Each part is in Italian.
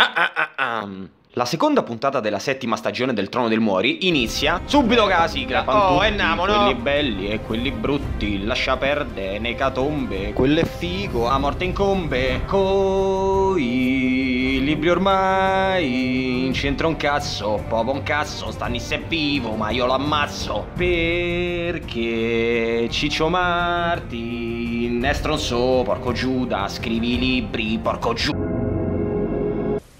Ah, ah, ah, ah. La seconda puntata della settima stagione del Trono del Muori inizia subito con la sigla. oh, è Namo, no? Quelli belli e quelli brutti, lascia perdere, necatombe, quello è figo, a morte incombe. Coi libri ormai, in centro un cazzo, popo un cazzo, Stannis è vivo, ma io lo ammazzo. Perché Ciccio Marti, Estron so, porco Giuda, scrivi i libri, porco Giuda.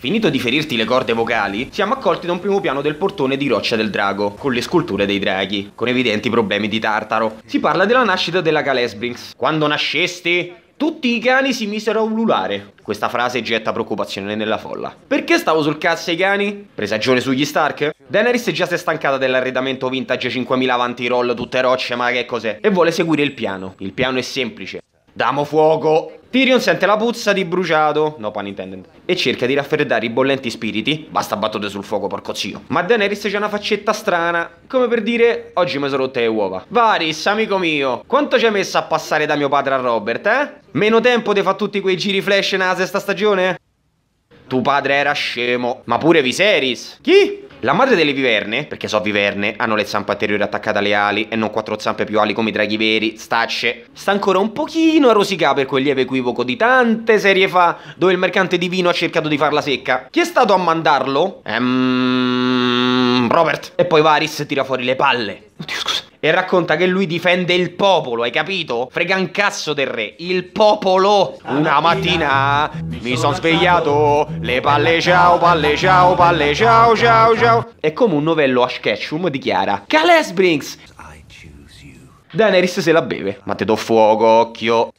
Finito di ferirti le corde vocali, siamo accolti da un primo piano del portone di Roccia del Drago, con le sculture dei draghi, con evidenti problemi di tartaro. Si parla della nascita della Calesbrinks. Quando nascesti, tutti i cani si misero a ululare. Questa frase getta preoccupazione nella folla. Perché stavo sul cazzo ai cani? Presagione sugli Stark? Daenerys già si è stancata dell'arredamento vintage 5000 avanti roll, tutte rocce, ma che cos'è? E vuole seguire il piano. Il piano è semplice. Damo fuoco Tyrion sente la puzza di bruciato, no pun intended, e cerca di raffreddare i bollenti spiriti, basta battute sul fuoco porco zio. Ma Daenerys c'ha una faccetta strana, come per dire, oggi mi sono rotte le uova. Varys, amico mio, quanto ci hai messo a passare da mio padre a Robert, eh? Meno tempo di fa tutti quei giri flash nella sesta stagione? Tuo padre era scemo, ma pure Viserys. Chi? La madre delle viverne, perché so viverne, hanno le zampe anteriori attaccate alle ali e non quattro zampe più ali come i draghi veri, stacce, sta ancora un pochino a rosicare per quel lieve equivoco di tante serie fa dove il mercante di vino ha cercato di farla secca. Chi è stato a mandarlo? Ehm... Robert. E poi Varis tira fuori le palle. Oddio, scusa e racconta che lui difende il popolo, hai capito? Frega un cazzo del re, il popolo! Una mattina mi sono svegliato, le palle ciao, palle ciao, palle ciao, ciao, ciao. E come un novello a Sketchum dichiara, Cales Brinks! Daenerys se la beve, ma te do fuoco, occhio.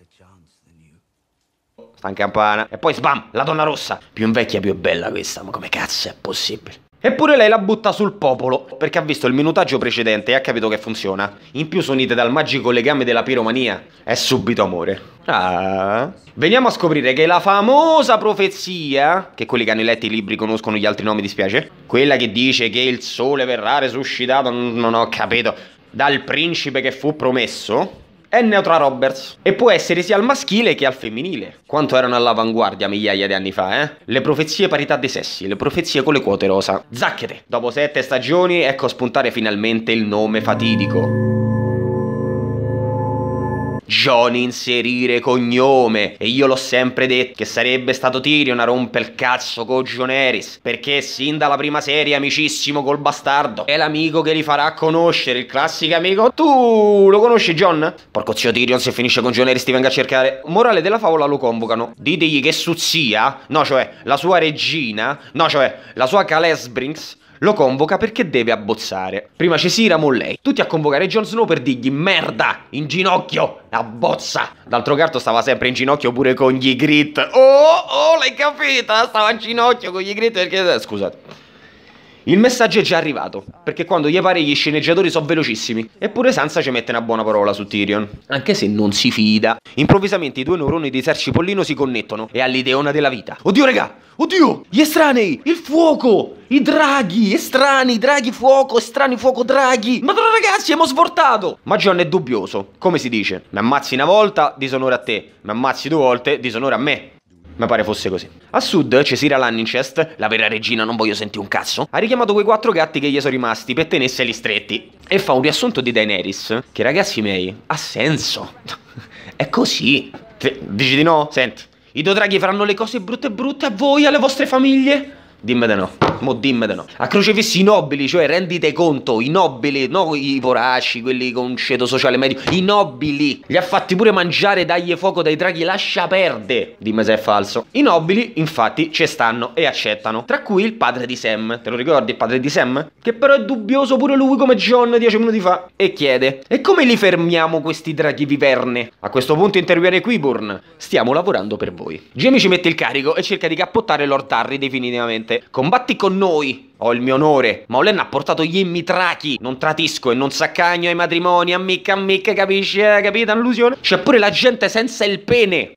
Sta in campana. E poi sbam, la donna rossa. Più invecchia, più bella questa, ma come cazzo è possibile? Eppure lei la butta sul popolo, perché ha visto il minutaggio precedente e ha capito che funziona. In più sono unite dal magico legame della piromania. È subito amore. Ah. Veniamo a scoprire che la famosa profezia, che quelli che hanno letto i libri conoscono gli altri nomi, dispiace, quella che dice che il sole verrà resuscitato, non ho capito, dal principe che fu promesso, è Neutra Roberts e può essere sia al maschile che al femminile. Quanto erano all'avanguardia migliaia di anni fa, eh? Le profezie parità dei sessi, le profezie con le quote rosa. Zacchete! Dopo sette stagioni ecco spuntare finalmente il nome fatidico. Johnny inserire cognome. E io l'ho sempre detto che sarebbe stato Tyrion a rompe il cazzo con Joneris. Perché sin dalla prima serie amicissimo col bastardo. È l'amico che li farà conoscere, il classico amico. Tu lo conosci John? Porco zio Tyrion se finisce con Joneris ti venga a cercare. Morale della favola lo convocano. Ditegli che su zia, no cioè la sua regina, no cioè la sua Calesbrinks lo convoca perché deve abbozzare. Prima Cesira, mo lei. Tutti a convocare Jon Snow per dirgli merda, in ginocchio, abbozza. D'altro canto stava sempre in ginocchio pure con gli grit. Oh, oh, l'hai capita? Stava in ginocchio con gli grit perché... Eh, scusate. Il messaggio è già arrivato, perché quando gli pare gli sceneggiatori sono velocissimi, eppure Sansa ci mette una buona parola su Tyrion, anche se non si fida. Improvvisamente i due neuroni di Pollino si connettono e all'ideona della vita. Oddio raga, Oddio! Gli estranei! Il fuoco! I draghi! Estranei, draghi fuoco, estranei fuoco draghi! Madonna ragazzi, abbiamo svortato! Ma John è dubbioso, come si dice? Mi ammazzi una volta, disonore a te. Mi ammazzi due volte, disonore a me. Mi pare fosse così. A sud, Cesira Lanninchest, la vera regina non voglio sentire un cazzo, ha richiamato quei quattro gatti che gli sono rimasti per tenerseli stretti. E fa un riassunto di Daenerys che, ragazzi miei, ha senso. È così. Te, dici di no? Senti, i dodraghi faranno le cose brutte brutte a voi, alle vostre famiglie? Dimmi no, mo dimmi no. A crocifissi i nobili, cioè rendite conto, i nobili, no i voraci, quelli con un ceto sociale medio, i nobili, li ha fatti pure mangiare, dagli fuoco dai draghi, lascia perde, dimmi se è falso. I nobili, infatti, ci stanno e accettano, tra cui il padre di Sam, te lo ricordi il padre di Sam? Che però è dubbioso pure lui come John dieci minuti fa, e chiede, e come li fermiamo questi draghi viverne? A questo punto interviene Quiburn, stiamo lavorando per voi. Jamie ci mette il carico e cerca di cappottare Lord Harry definitivamente Presidente, combatti con noi, ho il mio onore. Maulen ha portato gli immitrachi. Non tradisco e non saccagno ai matrimoni. Amica, amica, capisci? Eh, capito, allusione? C'è pure la gente senza il pene.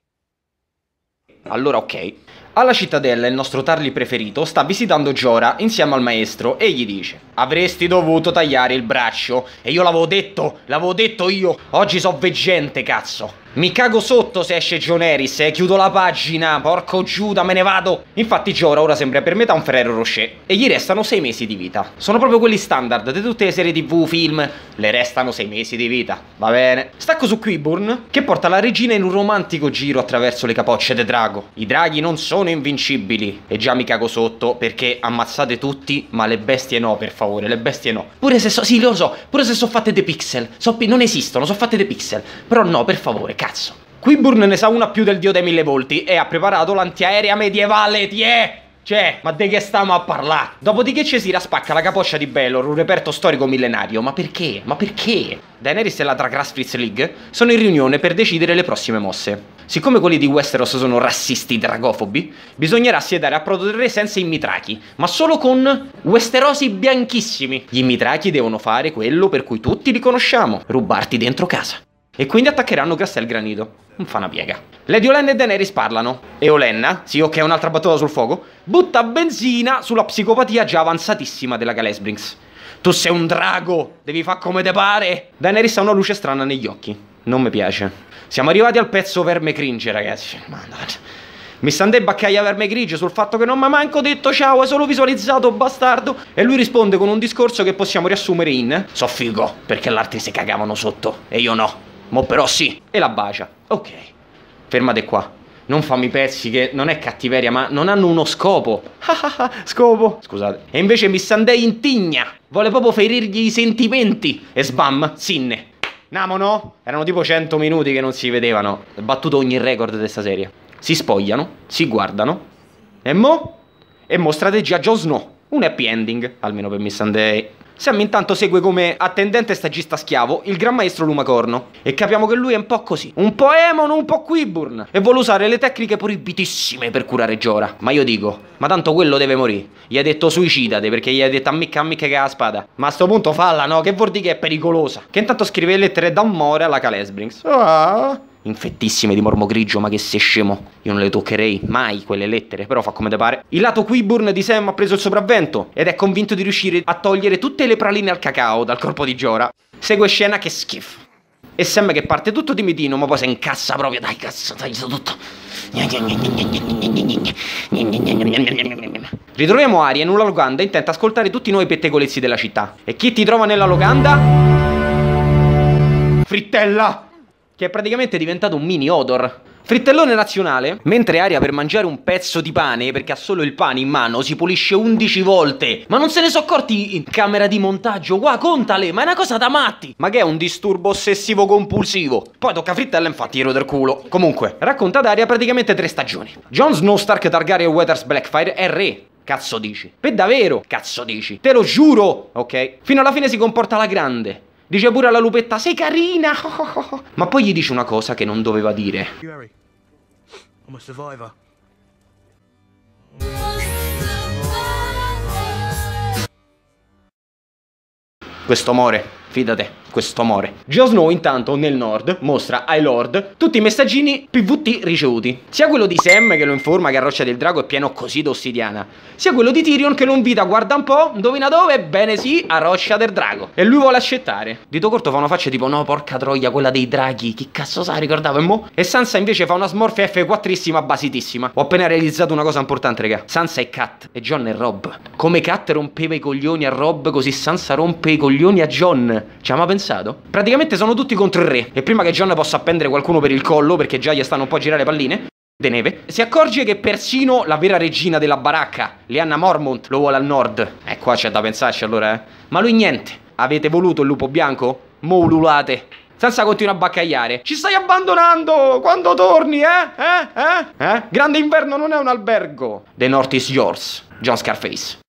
Allora, ok. Alla cittadella il nostro Tarly preferito sta visitando Giora insieme al maestro e gli dice Avresti dovuto tagliare il braccio e io l'avevo detto, l'avevo detto io Oggi so veggente cazzo mi cago sotto se esce Gioneris, eh, chiudo la pagina, porco Giuda, me ne vado. Infatti Giora ora sembra per metà un Ferrero Rocher e gli restano sei mesi di vita. Sono proprio quelli standard di tutte le serie tv, film, le restano sei mesi di vita, va bene. Stacco su Quiburn, che porta la regina in un romantico giro attraverso le capocce de drago. I draghi non sono invincibili e già mi cago sotto perché ammazzate tutti, ma le bestie no, per favore, le bestie no. Pure se so, sì lo so, pure se so fatte dei pixel, so, non esistono, so fatte dei pixel, però no, per favore, cazzo. Quiburn ne sa una più del dio dei mille volti e ha preparato l'antiaerea medievale, ti è! Cioè, ma di che stiamo a parlare? Dopodiché Cesira spacca la capoccia di Belor, un reperto storico millenario. Ma perché? Ma perché? Daenerys e la Dragras Fritz League sono in riunione per decidere le prossime mosse. Siccome quelli di Westeros sono rassisti dragofobi, bisognerà siedere a Prodo del Re senza i mitrachi, ma solo con westerosi bianchissimi. Gli mitrachi devono fare quello per cui tutti li conosciamo, rubarti dentro casa. E quindi attaccheranno Grassel Granido. Non fa una piega. Lady Olenna e Daenerys parlano. E Olenna, sì ok, un'altra battuta sul fuoco, butta benzina sulla psicopatia già avanzatissima della Galesbrinks. Tu sei un drago, devi fare come te pare. Daenerys ha una luce strana negli occhi. Non mi piace. Siamo arrivati al pezzo verme cringe, ragazzi. Mannaggia. Mi stande baccaia verme grigio sul fatto che non mi ha manco detto ciao, hai solo visualizzato, bastardo. E lui risponde con un discorso che possiamo riassumere in So figo, perché gli si cagavano sotto, e io no. Mo però sì. E la bacia. Ok. Fermate qua. Non fammi pezzi che non è cattiveria, ma non hanno uno scopo. scopo. Scusate. E invece Miss Andei intigna. Vuole proprio ferirgli i sentimenti. E sbam, sinne. Namo no? Erano tipo 100 minuti che non si vedevano. È battuto ogni record di sta serie. Si spogliano, si guardano. E mo? E mo strategia Jon Snow. Un happy ending, almeno per Miss Andei. Sam intanto segue come attendente stagista schiavo il gran maestro Lumacorno e capiamo che lui è un po' così, un po' Emon, un po' Quiburn e vuole usare le tecniche proibitissime per curare Giora. Ma io dico, ma tanto quello deve morire. Gli ha detto suicidate perché gli ha detto ammicca ammicca che ha la spada. Ma a sto punto falla, no? Che vuol dire che è pericolosa? Che intanto scrive lettere da More alla Calesbrings. Ah infettissime di mormo grigio, ma che sei scemo io non le toccherei mai quelle lettere, però fa come te pare. Il lato Quiburn di Sam ha preso il sopravvento ed è convinto di riuscire a togliere tutte le praline al cacao dal corpo di Giora. Segue scena che schifo. E Sam che parte tutto di mitino, ma poi si incassa proprio, dai cazzo, dai tutto. Ritroviamo Aria in una locanda intenta ascoltare tutti i nuovi pettegolezzi della città. E chi ti trova nella locanda? Frittella! che è praticamente diventato un mini odor. Frittellone nazionale, mentre Aria per mangiare un pezzo di pane, perché ha solo il pane in mano, si pulisce 11 volte. Ma non se ne sono accorti in camera di montaggio, qua contale, ma è una cosa da matti. Ma che è un disturbo ossessivo compulsivo. Poi tocca a Frittella, infatti, giro del culo. Comunque, racconta ad Aria praticamente tre stagioni. Jon Snow, Stark, Targaryen, Weathers, Blackfire è re. Cazzo dici? Per davvero? Cazzo dici? Te lo giuro! Ok. Fino alla fine si comporta alla grande. Dice pure alla lupetta, sei carina! Ma poi gli dice una cosa che non doveva dire. I'm a survivor. questo amore fidate questo amore. Jon Snow intanto nel nord mostra ai Lord tutti i messaggini PVT ricevuti. Sia quello di Sam che lo informa che a Roccia del Drago è pieno così d'ossidiana, sia quello di Tyrion che lo invita, guarda un po', indovina dove, bene sì, a Roccia del Drago. E lui vuole accettare. Dito corto fa una faccia tipo no, porca troia, quella dei draghi, che cazzo sa, ricordavo, e mo? E Sansa invece fa una smorfia F4issima basitissima. Ho appena realizzato una cosa importante, raga. Sansa è Cat e John è Rob. Come Cat rompeva i coglioni a Rob, così Sansa rompe i coglioni a John. Ci ha mai pensato? Praticamente sono tutti contro il re. E prima che John possa appendere qualcuno per il collo, perché già gli stanno un po' a girare le palline, De Neve, si accorge che persino la vera regina della baracca, Lianna Mormont, lo vuole al nord. Eh, qua c'è da pensarci allora, eh. Ma lui niente. Avete voluto il lupo bianco? Moululate. Senza continuare a baccagliare. Ci stai abbandonando! Quando torni, eh? Eh? Eh? eh? Grande inverno non è un albergo. The North is yours, John Scarface.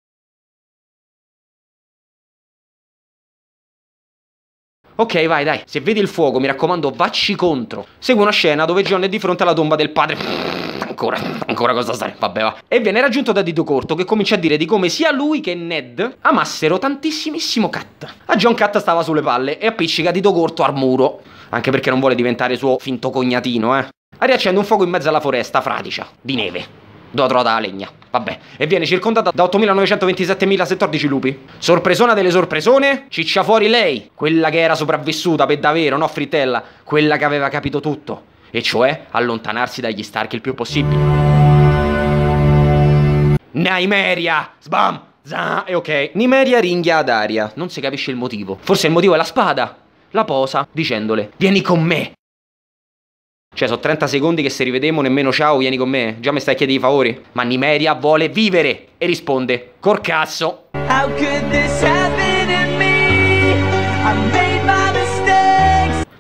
Ok, vai, dai. Se vedi il fuoco, mi raccomando, vacci contro. Segue una scena dove John è di fronte alla tomba del padre. Ancora, ancora cosa stare. Vabbè, va. E viene raggiunto da Dito Corto, che comincia a dire di come sia lui che Ned amassero tantissimissimo Cat. A John Cat stava sulle palle e appiccica Dito Corto al muro. Anche perché non vuole diventare suo finto cognatino, eh. Riaccende un fuoco in mezzo alla foresta fradicia, di neve dove trovato la legna. Vabbè, e viene circondata da 8.927.014 lupi. Sorpresona delle sorpresone, ciccia fuori lei, quella che era sopravvissuta per davvero, no Fritella, quella che aveva capito tutto, e cioè allontanarsi dagli Stark il più possibile. Nimeria! Sbam! Zah! E ok, Nimeria ringhia ad aria, non si capisce il motivo. Forse il motivo è la spada. La posa dicendole: Vieni con me! Cioè, sono 30 secondi che se rivedemo nemmeno ciao, vieni con me. Già mi stai chiedendo i favori. Ma Nimeria vuole vivere e risponde: Col How could this happen?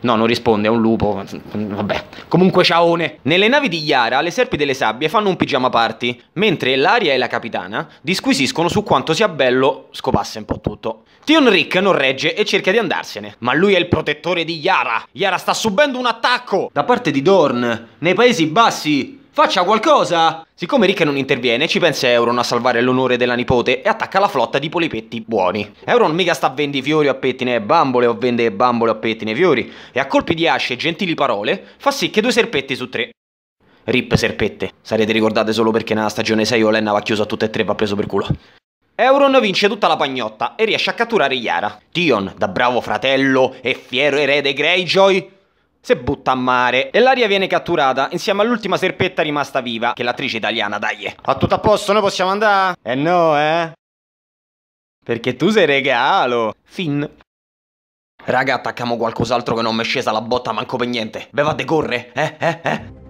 No, non risponde, è un lupo. Vabbè. Comunque, ciaone. Nelle navi di Yara, le serpi delle sabbie fanno un pigiama party, mentre Laria e la capitana disquisiscono su quanto sia bello scopasse un po' tutto. Tion Rick non regge e cerca di andarsene, ma lui è il protettore di Yara. Yara sta subendo un attacco da parte di Dorn nei Paesi Bassi. Faccia qualcosa! Siccome Rick non interviene, ci pensa Euron a salvare l'onore della nipote e attacca la flotta di polipetti buoni. Euron mica sta a vendi fiori a pettine e bambole o vende bambole a pettine e fiori, e a colpi di asce e gentili parole fa sì che due serpetti su tre Rip Serpette. Sarete ricordate solo perché nella stagione 6 Olenna va chiuso a tutte e tre e va preso per culo. Euron vince tutta la pagnotta e riesce a catturare Yara. Tion, da bravo fratello e fiero erede Greyjoy, si butta a mare e l'aria viene catturata insieme all'ultima serpetta rimasta viva, che l'attrice italiana dai. A tutto a posto, noi possiamo andare? Eh no, eh? Perché tu sei regalo. Fin. Raga, attacchiamo qualcos'altro che non mi è scesa la botta manco per niente. Beva de corre, eh, eh, eh?